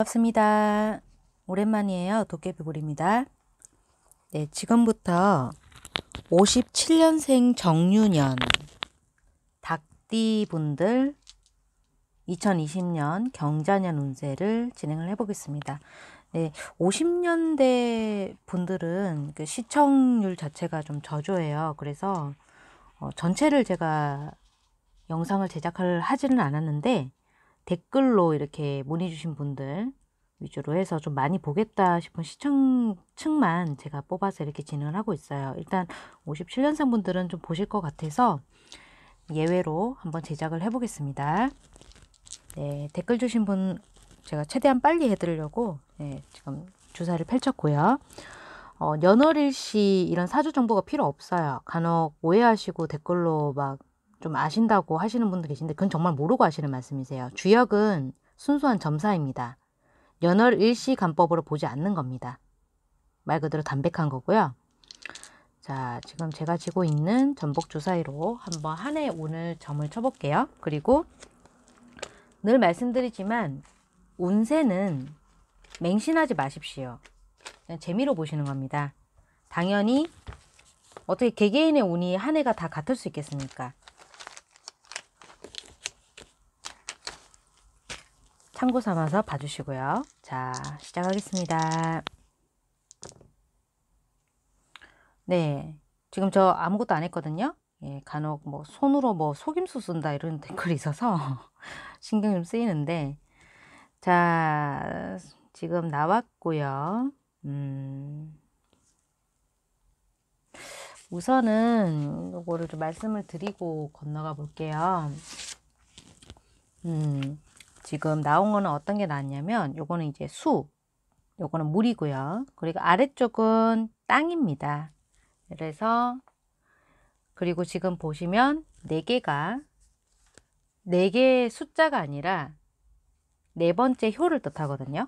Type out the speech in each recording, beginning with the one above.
반갑습니다. 오랜만이에요. 도깨비볼입니다. 네, 지금부터 57년생 정유년 닭띠분들 2020년 경자년 운세를 진행을 해보겠습니다. 네, 50년대 분들은 그 시청률 자체가 좀 저조해요. 그래서 어, 전체를 제가 영상을 제작을 하지는 않았는데 댓글로 이렇게 문의주신 분들 위주로 해서 좀 많이 보겠다 싶은 시청층만 제가 뽑아서 이렇게 진행을 하고 있어요. 일단 57년생 분들은 좀 보실 것 같아서 예외로 한번 제작을 해보겠습니다. 네, 댓글 주신 분 제가 최대한 빨리 해드리려고 네, 지금 주사를 펼쳤고요. 어, 연월일시 이런 사주 정보가 필요 없어요. 간혹 오해하시고 댓글로 막좀 아신다고 하시는 분도 계신데 그건 정말 모르고 하시는 말씀이세요. 주역은 순수한 점사입니다. 연월 일시 간법으로 보지 않는 겁니다. 말 그대로 담백한 거고요. 자, 지금 제가 지고 있는 전복 주사위로 한번 한 해 오늘 점을 쳐볼게요. 그리고 늘 말씀드리지만 운세는 맹신하지 마십시오. 재미로 보시는 겁니다. 당연히 어떻게 개개인의 운이 한 해가 다 같을 수 있겠습니까? 참고 삼아서 봐주시고요. 자, 시작하겠습니다. 네, 지금 저 아무것도 안 했거든요. 예, 간혹 뭐 손으로 뭐 속임수 쓴다 이런 댓글이 있어서 신경 좀 쓰이는데 자, 지금 나왔고요. 음, 우선은 이거를 좀 말씀을 드리고 건너가 볼게요. 음, 지금 나온 거는 어떤 게 나왔냐면 요거는 이제 수 요거는 물이고요 그리고 아래쪽은 땅입니다 그래서 그리고 지금 보시면 4개가 4개의 숫자가 아니라 네 번째 효를 뜻하거든요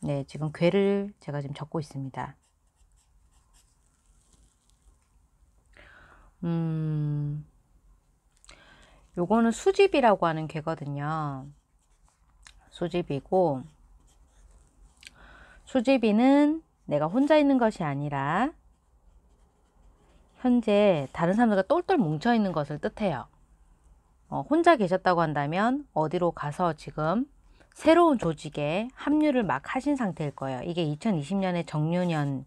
네 지금 괴를 제가 지금 적고 있습니다 음 요거는 수집이라고 하는 개거든요. 수집이고 수집이는 내가 혼자 있는 것이 아니라 현재 다른 사람들과 똘똘 뭉쳐 있는 것을 뜻해요. 어, 혼자 계셨다고 한다면 어디로 가서 지금 새로운 조직에 합류를 막 하신 상태일 거예요. 이게 2020년의 정유년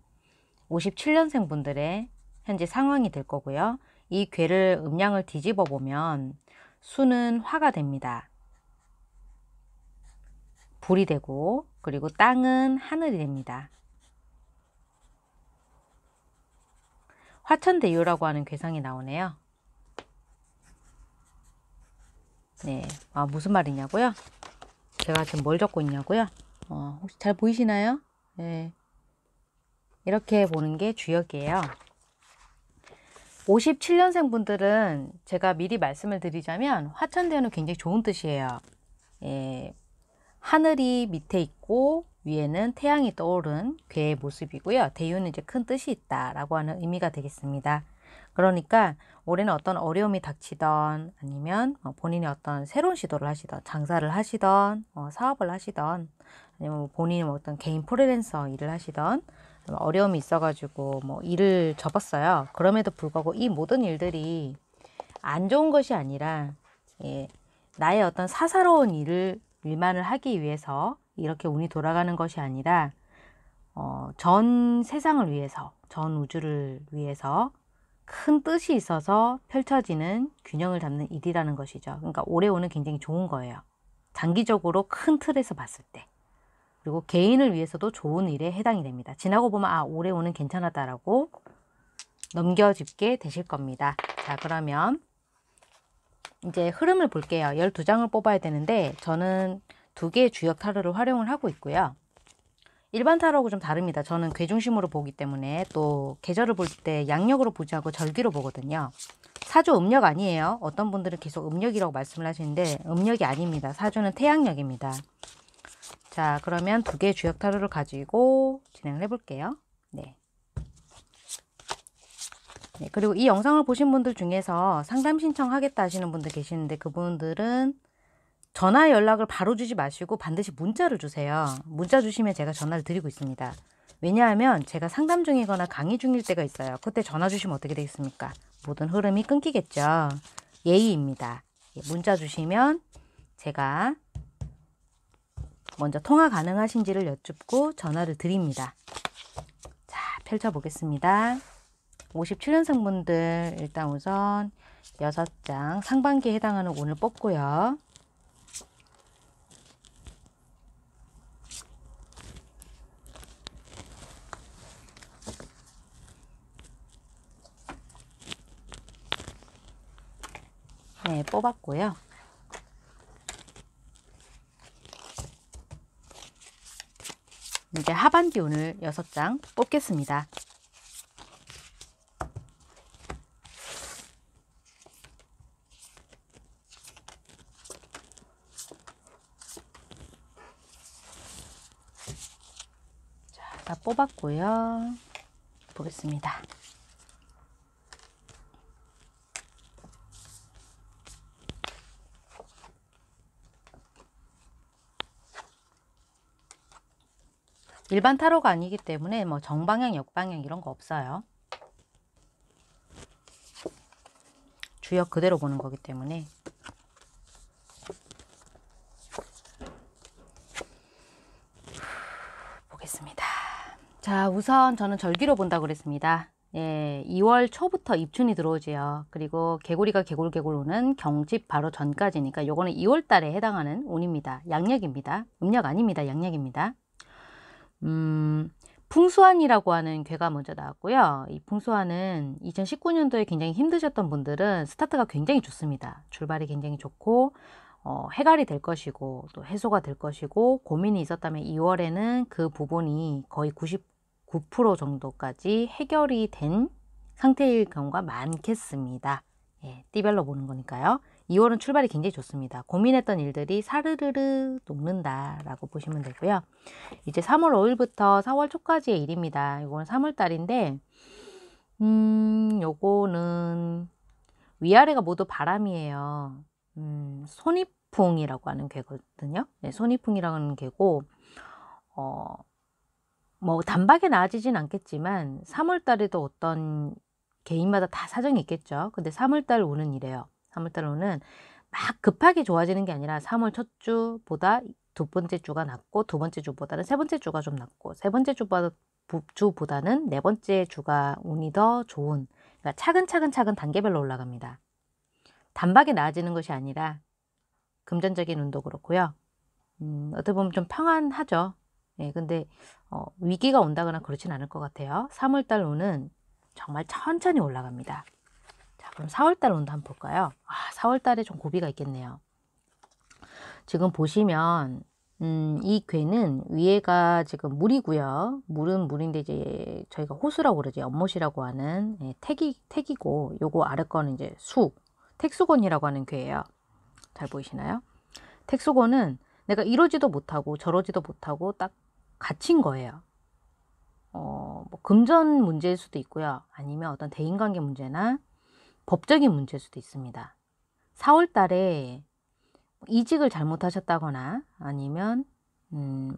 57년생 분들의 현재 상황이 될 거고요. 이 괴를 음량을 뒤집어 보면 수는 화가 됩니다. 불이 되고 그리고 땅은 하늘이 됩니다. 화천대유라고 하는 괴상이 나오네요. 네, 아, 무슨 말이냐고요? 제가 지금 뭘 적고 있냐고요? 어, 혹시 잘 보이시나요? 네. 이렇게 보는 게 주역이에요. 57년생 분들은 제가 미리 말씀을 드리자면 화천대유는 굉장히 좋은 뜻이에요. 예, 하늘이 밑에 있고 위에는 태양이 떠오른 괴의 모습이고요. 대유는 이제 큰 뜻이 있다라고 하는 의미가 되겠습니다. 그러니까 올해는 어떤 어려움이 닥치던 아니면 어, 본인이 어떤 새로운 시도를 하시던 장사를 하시던 어, 사업을 하시던 아니면 뭐 본인이 뭐 어떤 개인 프리랜서 일을 하시던 어려움이 있어가지고 뭐 일을 접었어요. 그럼에도 불구하고 이 모든 일들이 안 좋은 것이 아니라 예, 나의 어떤 사사로운 일을 일만을 하기 위해서 이렇게 운이 돌아가는 것이 아니라 어, 전 세상을 위해서 전 우주를 위해서 큰 뜻이 있어서 펼쳐지는 균형을 잡는 일이라는 것이죠. 그러니까 올해오는 굉장히 좋은 거예요. 장기적으로 큰 틀에서 봤을 때. 그리고 개인을 위해서도 좋은 일에 해당이 됩니다. 지나고 보면 아 올해오는 괜찮았다라고 넘겨집게 되실 겁니다. 자 그러면 이제 흐름을 볼게요. 12장을 뽑아야 되는데 저는 두 개의 주역 타로를 활용을 하고 있고요. 일반 타로하고 좀 다릅니다. 저는 괴 중심으로 보기 때문에 또 계절을 볼 때 양력으로 보지 않고 절기로 보거든요. 사주 음력 아니에요. 어떤 분들은 계속 음력이라고 말씀을 하시는데 음력이 아닙니다. 사주는 태양력입니다. 자 그러면 두 개의 주역 타로를 가지고 진행을 해볼게요. 네. 네. 그리고 이 영상을 보신 분들 중에서 상담 신청하겠다 하시는 분들 계시는데 그분들은 전화 연락을 바로 주지 마시고 반드시 문자를 주세요. 문자 주시면 제가 전화를 드리고 있습니다. 왜냐하면 제가 상담 중이거나 강의 중일 때가 있어요. 그때 전화 주시면 어떻게 되겠습니까? 모든 흐름이 끊기겠죠. 예의입니다. 예, 문자 주시면 제가 먼저 통화 가능하신지를 여쭙고 전화를 드립니다. 자, 펼쳐보겠습니다. 57년생 분들 일단 우선 6장 상반기에 해당하는 오늘 뽑고요. 네, 뽑았고요. 이제 하반기 오늘 6장 뽑겠습니다. 자, 다 뽑았고요. 보겠습니다. 일반 타로가 아니기 때문에 뭐 정방향, 역방향 이런 거 없어요. 주역 그대로 보는 거기 때문에 보겠습니다. 자, 우선 저는 절기로 본다고 그랬습니다. 예, 2월 초부터 입춘이 들어오지요. 그리고 개구리가 개굴개굴 오는 경집 바로 전까지니까 요거는 2월 달에 해당하는 운입니다. 양력입니다. 음력 아닙니다. 양력입니다. 음, 풍수환이라고 하는 괴가 먼저 나왔고요. 이 풍수환은 2019년도에 굉장히 힘드셨던 분들은 스타트가 굉장히 좋습니다. 출발이 굉장히 좋고 어, 해갈이 될 것이고 또 해소가 될 것이고 고민이 있었다면 2월에는 그 부분이 거의 99% 정도까지 해결이 된 상태일 경우가 많겠습니다. 예, 띠별로 보는 거니까요. 2월은 출발이 굉장히 좋습니다. 고민했던 일들이 사르르르 녹는다라고 보시면 되고요. 이제 3월 5일부터 4월 초까지의 일입니다. 이건 3월 달인데 음, 요거는 위아래가 모두 바람이에요. 음, 손이풍이라고 하는 개거든요. 네, 손이풍이라는 개고 어, 뭐 단박에 나아지진 않겠지만 3월 달에도 어떤 개인마다 다 사정이 있겠죠. 근데 3월 달 오는 일에요. 3월달로는 막 급하게 좋아지는 게 아니라 3월 첫 주보다 두 번째 주가 낫고 두 번째 주보다는 세 번째 주가 좀 낫고 세 번째 주보다, 는네 번째 주가 운이 더 좋은 그러니까 차근차근 차근 단계별로 올라갑니다. 단박에 나아지는 것이 아니라 금전적인 운도 그렇고요. 음, 어떻게 보면 좀 평안하죠. 예, 근데 어, 위기가 온다거나 그렇진 않을 것 같아요. 3월달 운은 정말 천천히 올라갑니다. 자, 그럼 4월달 온도 한번 볼까요? 아, 4월달에 좀 고비가 있겠네요. 지금 보시면 음, 이 괴는 위에가 지금 물이고요. 물은 물인데 이제 저희가 호수라고 그러죠. 연못이라고 하는 예, 택이 택이고 요거 아래 거는 이제 수 택수건이라고 하는 괴예요. 잘 보이시나요? 택수건은 내가 이러지도 못하고 저러지도 못하고 딱 갇힌 거예요. 어, 뭐 금전 문제일 수도 있고요. 아니면 어떤 대인관계 문제나 법적인 문제일 수도 있습니다. 4월 달에 이직을 잘못하셨다거나 아니면 음,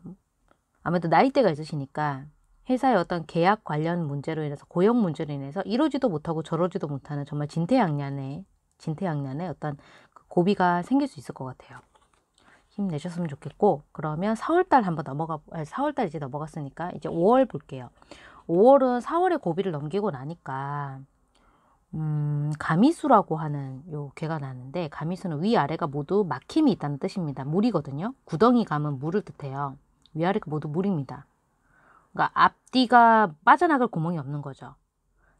아무래도 나이대가 있으시니까 회사의 어떤 계약 관련 문제로 인해서 고용 문제로 인해서 이러지도 못하고 저러지도 못하는 정말 진퇴양난의 진퇴양난의 어떤 그 고비가 생길 수 있을 것 같아요. 힘내셨으면 좋겠고 그러면 4월달 한번 넘어가 4월달 이제 넘어갔으니까 이제 5월 볼게요. 5월은 4월의 고비를 넘기고 나니까 음, 가미수라고 하는 요 괴가 나는데 가미수는 위아래가 모두 막힘이 있다는 뜻입니다. 물이거든요. 구덩이 감은 물을 뜻해요. 위아래가 모두 물입니다. 그러니까 앞뒤가 빠져나갈 구멍이 없는 거죠.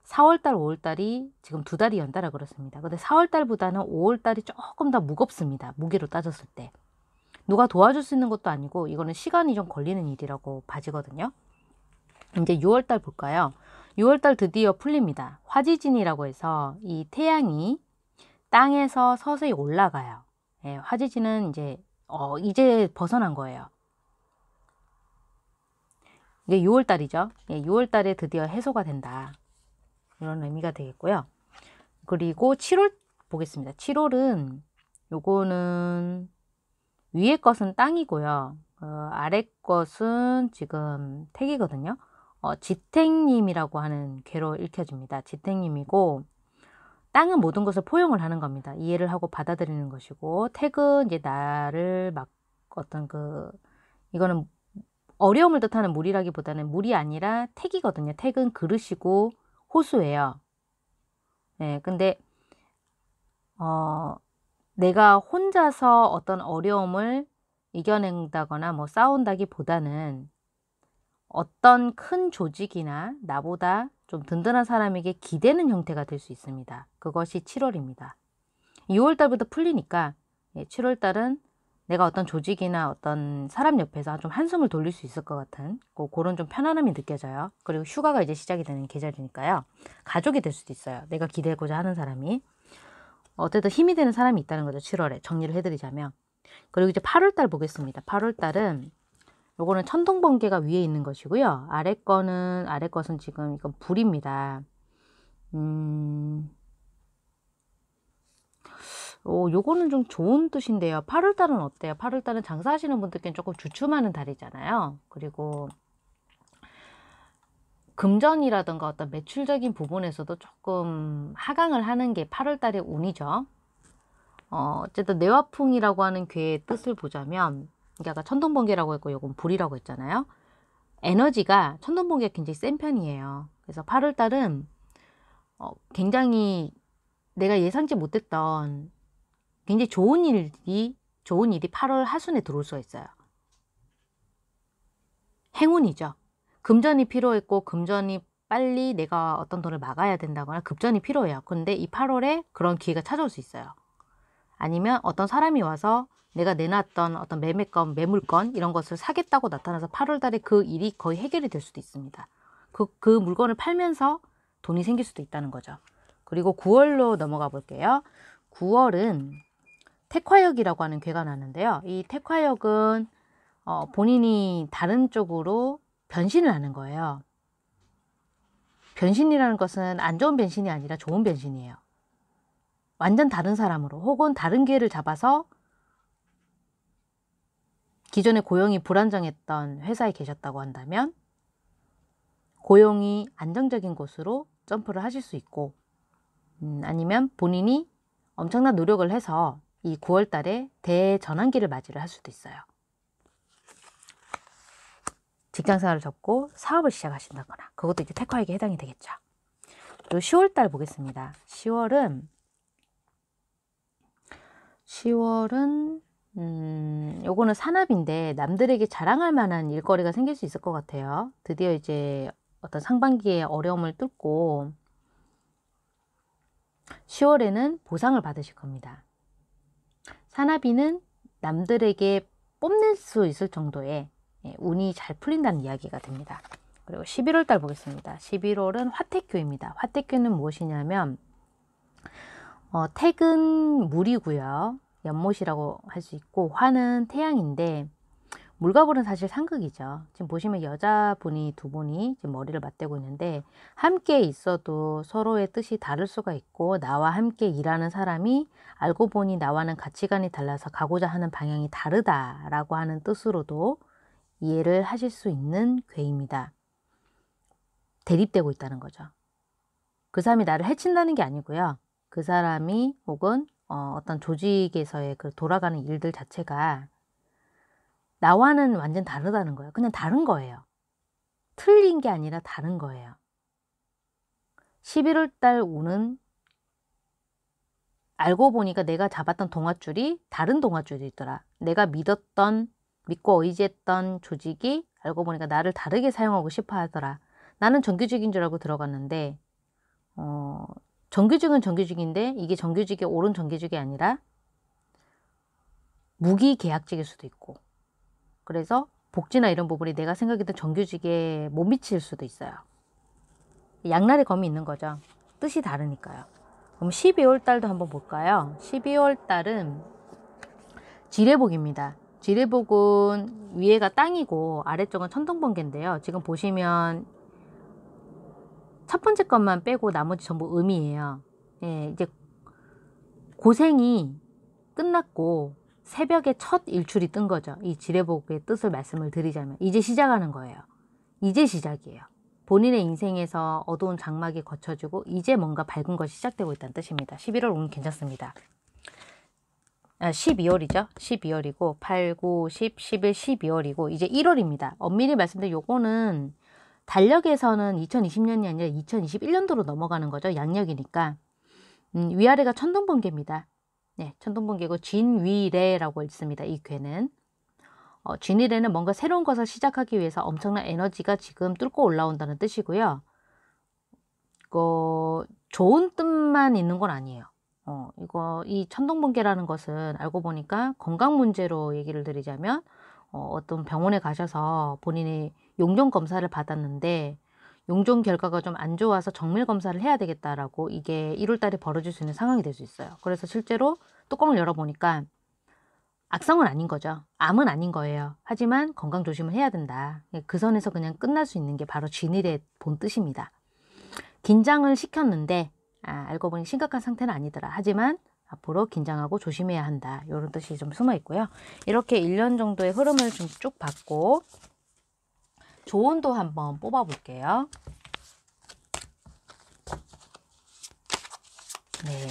4월달, 5월달이 지금 두 달이 연달아 그렇습니다. 근데 4월달보다는 5월달이 조금 더 무겁습니다. 무게로 따졌을 때. 누가 도와줄 수 있는 것도 아니고 이거는 시간이 좀 걸리는 일이라고 봐지거든요. 이제 6월달 볼까요? 6월달 드디어 풀립니다. 화지진이라고 해서 이 태양이 땅에서 서서히 올라가요. 예, 화지진은 이제 어, 이제 벗어난 거예요. 이게 6월달이죠. 예, 6월달에 드디어 해소가 된다. 이런 의미가 되겠고요. 그리고 7월 보겠습니다. 7월은 요거는 위에 것은 땅이고요. 어, 아래 것은 지금 택이거든요. 어, 지탱님이라고 하는 괴로 읽혀집니다. 지택님이고 땅은 모든 것을 포용을 하는 겁니다. 이해를 하고 받아들이는 것이고 택은 이제 나를 막 어떤 그 이거는 어려움을 뜻하는 물이라기보다는 물이 아니라 택이거든요. 택은 그릇이고 호수예요. 네, 근데 어 내가 혼자서 어떤 어려움을 이겨낸다거나 뭐 싸운다기보다는 어떤 큰 조직이나 나보다 좀 든든한 사람에게 기대는 형태가 될 수 있습니다. 그것이 7월입니다. 6월달부터 풀리니까 7월달은 예, 내가 어떤 조직이나 어떤 사람 옆에서 좀 한숨을 돌릴 수 있을 것 같은 그런 좀 편안함이 느껴져요. 그리고 휴가가 이제 시작이 되는 계절이니까요. 가족이 될 수도 있어요. 내가 기대고자 하는 사람이. 어쨌든 힘이 되는 사람이 있다는 거죠. 7월에 정리를 해드리자면. 그리고 이제 8월달 보겠습니다. 8월달은 요거는 천둥 번개가 위에 있는 것이고요. 아래 거는 아래 것은 지금 이건 불입니다. 음. 오, 요거는 좀 좋은 뜻인데요. 8월달은 어때요? 8월달은 장사하시는 분들께는 조금 주춤하는 달이잖아요. 그리고 금전이라든가 어떤 매출적인 부분에서도 조금 하강을 하는 게 8월달의 운이죠. 어, 어쨌든 내화풍이라고 하는 괴의 뜻을 보자면 이게 아까 천둥번개라고 했고 이건 불이라고 했잖아요. 에너지가 천둥번개가 굉장히 센 편이에요. 그래서 8월달은 어, 굉장히 내가 예상치 못했던 굉장히 좋은 일이 좋은 일이 8월 하순에 들어올 수가 있어요. 행운이죠. 금전이 필요했고 금전이 빨리 내가 어떤 돈을 막아야 된다거나 급전이 필요해요. 근데 이 8월에 그런 기회가 찾아올 수 있어요. 아니면 어떤 사람이 와서 내가 내놨던 어떤 매매건, 매물건 이런 것을 사겠다고 나타나서 8월 달에 그 일이 거의 해결이 될 수도 있습니다. 그, 그 물건을 팔면서 돈이 생길 수도 있다는 거죠. 그리고 9월로 넘어가 볼게요. 9월은 택화역이라고 하는 괴가 나는데요. 이 택화역은 어, 본인이 다른 쪽으로 변신을 하는 거예요. 변신이라는 것은 안 좋은 변신이 아니라 좋은 변신이에요. 완전 다른 사람으로 혹은 다른 기회를 잡아서 기존에 고용이 불안정했던 회사에 계셨다고 한다면 고용이 안정적인 곳으로 점프를 하실 수 있고 음, 아니면 본인이 엄청난 노력을 해서 이 9월 달에 대전환기를 맞이를 할 수도 있어요. 직장생활을 접고 사업을 시작하신다거나 그것도 이제 테크화에게 해당이 되겠죠. 또 10월 달 보겠습니다. 10월은 10월은 음, 요거는 산업인데 남들에게 자랑할 만한 일거리가 생길 수 있을 것 같아요. 드디어 이제 어떤 상반기에 어려움을 뚫고 10월에는 보상을 받으실 겁니다. 산업인은 남들에게 뽐낼 수 있을 정도의 예, 운이 잘 풀린다는 이야기가 됩니다. 그리고 11월 달 보겠습니다. 11월은 화택교입니다. 화택교는 무엇이냐면 어, 택은 물이고요. 연못이라고 할 수 있고 화는 태양인데 물가불은 사실 상극이죠. 지금 보시면 여자분이 두 분이 지금 머리를 맞대고 있는데 함께 있어도 서로의 뜻이 다를 수가 있고 나와 함께 일하는 사람이 알고 보니 나와는 가치관이 달라서 가고자 하는 방향이 다르다라고 하는 뜻으로도 이해를 하실 수 있는 괴입니다. 대립되고 있다는 거죠. 그 사람이 나를 해친다는 게 아니고요. 그 사람이 혹은 어, 어떤 조직에서의 그 돌아가는 일들 자체가 나와는 완전 다르다는 거예요. 그냥 다른 거예요. 틀린 게 아니라 다른 거예요. 11월 달 오는 알고 보니까 내가 잡았던 동아줄이 다른 동아줄이 있더라. 내가 믿었던 믿고 의지했던 조직이 알고 보니까 나를 다르게 사용하고 싶어 하더라. 나는 정규직인 줄 알고 들어갔는데 어, 정규직은 정규직인데 이게 정규직의 옳은 정규직이 아니라 무기계약직일 수도 있고 그래서 복지나 이런 부분이 내가 생각했던 정규직에 못 미칠 수도 있어요. 양날의 검이 있는 거죠. 뜻이 다르니까요. 그럼 12월 달도 한번 볼까요? 12월 달은 지뢰복입니다. 지뢰복은 위에가 땅이고 아래쪽은 천둥번개인데요. 지금 보시면 첫 번째 것만 빼고 나머지 전부 음이에요. 예, 이제 고생이 끝났고 새벽에 첫 일출이 뜬 거죠. 이 지뢰복의 뜻을 말씀을 드리자면 이제 시작하는 거예요. 이제 시작이에요. 본인의 인생에서 어두운 장막이 거쳐지고 이제 뭔가 밝은 것이 시작되고 있다는 뜻입니다. 11월 오늘 괜찮습니다. 12월이죠. 아, 12월이고 8, 9, 10, 11, 12월이고 이제 1월입니다. 엄밀히 말씀드리 요거는 달력에서는 2020년이 아니라 2021년도로 넘어가는 거죠. 양력이니까. 음, 위아래가 천둥번개입니다. 네, 천둥번개고 진위래라고 있습니다이 괴는. 어, 진위래는 뭔가 새로운 것을 시작하기 위해서 엄청난 에너지가 지금 뚫고 올라온다는 뜻이고요. 이 그, 좋은 뜻만 있는 건 아니에요. 어, 이거 이 천둥번개라는 것은 알고 보니까 건강 문제로 얘기를 드리자면 어, 어떤 병원에 가셔서 본인이 용종 검사를 받았는데 용종 결과가 좀 안 좋아서 정밀 검사를 해야 되겠다라고 이게 1월 달에 벌어질 수 있는 상황이 될 수 있어요. 그래서 실제로 뚜껑을 열어보니까 악성은 아닌 거죠. 암은 아닌 거예요. 하지만 건강 조심을 해야 된다. 예, 그 선에서 그냥 끝날 수 있는 게 바로 진일의 본 뜻입니다. 긴장을 시켰는데 아, 알고 보니 심각한 상태는 아니더라. 하지만 앞으로 긴장하고 조심해야 한다. 이런 뜻이 좀 숨어 있고요. 이렇게 1년 정도의 흐름을 좀쭉 봤고 조언도 한번 뽑아볼게요. 네.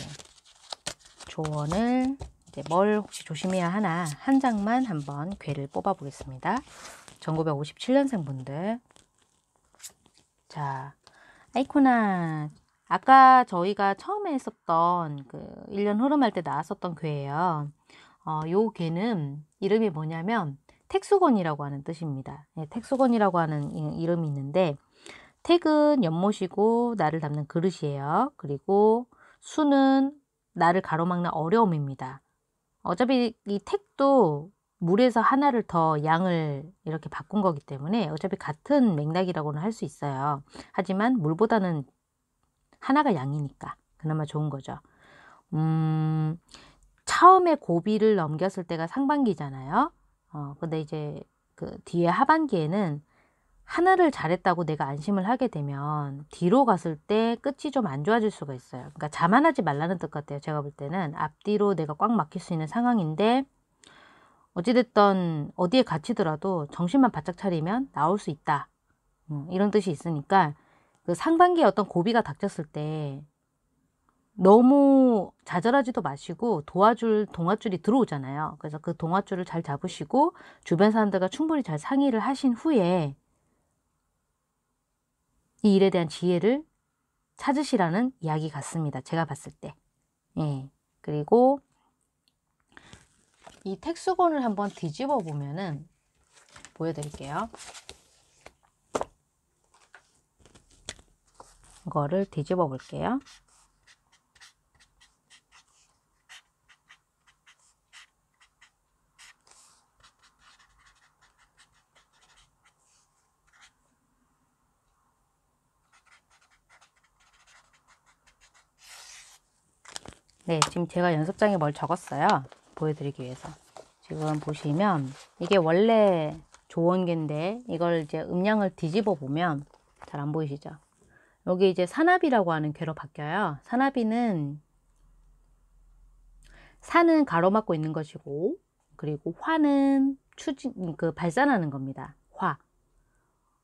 조언을 이제 뭘 혹시 조심해야 하나 한 장만 한번 괴를 뽑아보겠습니다. 1957년생 분들. 자, 아이코나. 아까 저희가 처음에 했었던 그 1년 흐름할 때 나왔었던 괴예요. 어, 요 괴는 이름이 뭐냐면 택수건이라고 하는 뜻입니다. 예, 택수건이라고 하는 이름이 있는데 택은 연못이고 나를 담는 그릇이에요. 그리고 수는 나를 가로막는 어려움입니다. 어차피 이 택도 물에서 하나를 더 양을 이렇게 바꾼 거기 때문에 어차피 같은 맥락이라고는 할 수 있어요. 하지만 물보다는 하나가 양이니까 그나마 좋은 거죠. 음, 처음에 고비를 넘겼을 때가 상반기잖아요. 어, 근데 이제 그 뒤에 하반기에는 하나를 잘했다고 내가 안심을 하게 되면 뒤로 갔을 때 끝이 좀 안 좋아질 수가 있어요. 그러니까 자만하지 말라는 뜻 같아요. 제가 볼 때는 앞뒤로 내가 꽉 막힐 수 있는 상황인데 어찌됐던 어디에 갇히더라도 정신만 바짝 차리면 나올 수 있다. 음, 이런 뜻이 있으니까 그 상반기에 어떤 고비가 닥쳤을 때 너무 좌절하지도 마시고 도와줄 동화줄이 들어오잖아요. 그래서 그동화줄을잘 잡으시고 주변 사람들과 충분히 잘 상의를 하신 후에 이 일에 대한 지혜를 찾으시라는 이야기 같습니다. 제가 봤을 때. 예. 그리고 이 택수건을 한번 뒤집어 보면은 보여드릴게요. 이거를 뒤집어 볼게요. 네, 지금 제가 연습장에 뭘 적었어요. 보여드리기 위해서. 지금 보시면 이게 원래 조원계인데 이걸 이제 음량을 뒤집어 보면 잘 안 보이시죠? 여기 이제 산나비라고 하는 괴로 바뀌어요. 산나비는 산은 가로막고 있는 것이고 그리고 화는 추진 그 발산하는 겁니다. 화.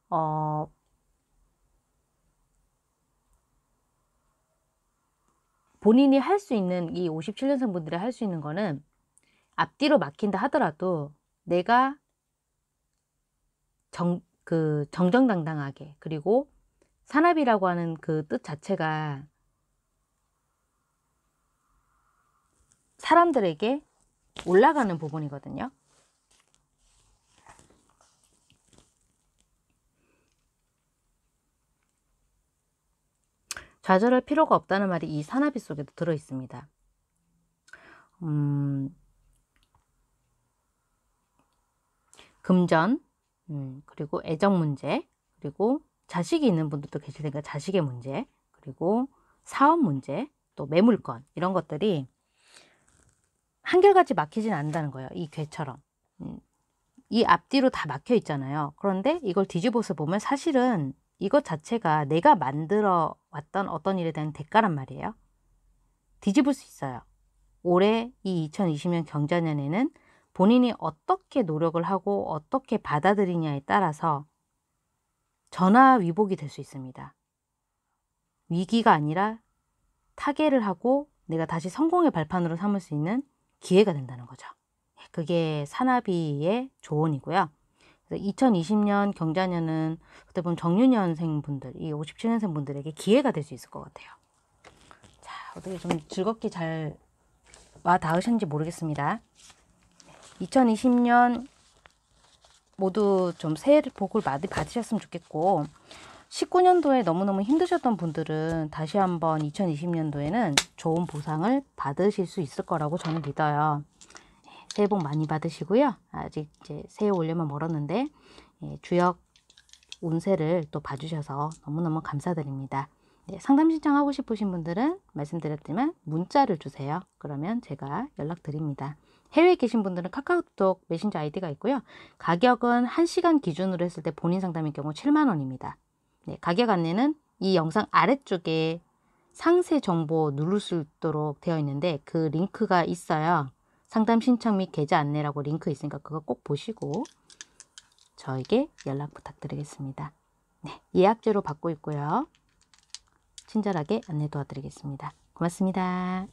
어, 본인이 할 수 있는 이 57년생 분들이 할 수 있는 거는 앞뒤로 막힌다 하더라도 내가 정, 그 정정당당하게 그리고 산업이라고 하는 그 뜻 자체가 사람들에게 올라가는 부분이거든요. 좌절할 필요가 없다는 말이 이산업비 속에도 들어 있습니다. 음, 금전, 음, 그리고 애정 문제, 그리고 자식이 있는 분들도 계시니까 자식의 문제, 그리고 사업 문제, 또 매물권 이런 것들이 한결같이 막히진 않는다는 거예요. 이 괴처럼. 음, 이 앞뒤로 다 막혀 있잖아요. 그런데 이걸 뒤집어서 보면 사실은 이것 자체가 내가 만들어 왔던 어떤 일에 대한 대가란 말이에요. 뒤집을 수 있어요. 올해 이 2020년 경자년에는 본인이 어떻게 노력을 하고 어떻게 받아들이냐에 따라서 전화위복이 될 수 있습니다. 위기가 아니라 타계를 하고 내가 다시 성공의 발판으로 삼을 수 있는 기회가 된다는 거죠. 그게 산업비의 조언이고요. 2020년 경자년은 그때 보면 정유년생 분들, 이 57년생 분들에게 기회가 될 수 있을 것 같아요. 자, 어떻게 좀 즐겁게 잘 와닿으셨는지 모르겠습니다. 2020년 모두 좀 새해 복을 받으셨으면 좋겠고, 19년도에 너무너무 힘드셨던 분들은 다시 한번 2020년도에는 좋은 보상을 받으실 수 있을 거라고 저는 믿어요. 새해 복 많이 받으시고요. 아직 이제 새해 올려면 멀었는데 예, 주역 운세를 또 봐주셔서 너무너무 감사드립니다. 네, 상담 신청하고 싶으신 분들은 말씀드렸지만 문자를 주세요. 그러면 제가 연락드립니다. 해외에 계신 분들은 카카오톡 메신저 아이디가 있고요. 가격은 1시간 기준으로 했을 때 본인 상담인 경우 7만원입니다. 네, 가격 안내는 이 영상 아래쪽에 상세 정보 누를 수 있도록 되어 있는데 그 링크가 있어요. 상담 신청 및 계좌 안내라고 링크 있으니까 그거 꼭 보시고 저에게 연락 부탁드리겠습니다. 네, 예약제로 받고 있고요. 친절하게 안내 도와드리겠습니다. 고맙습니다.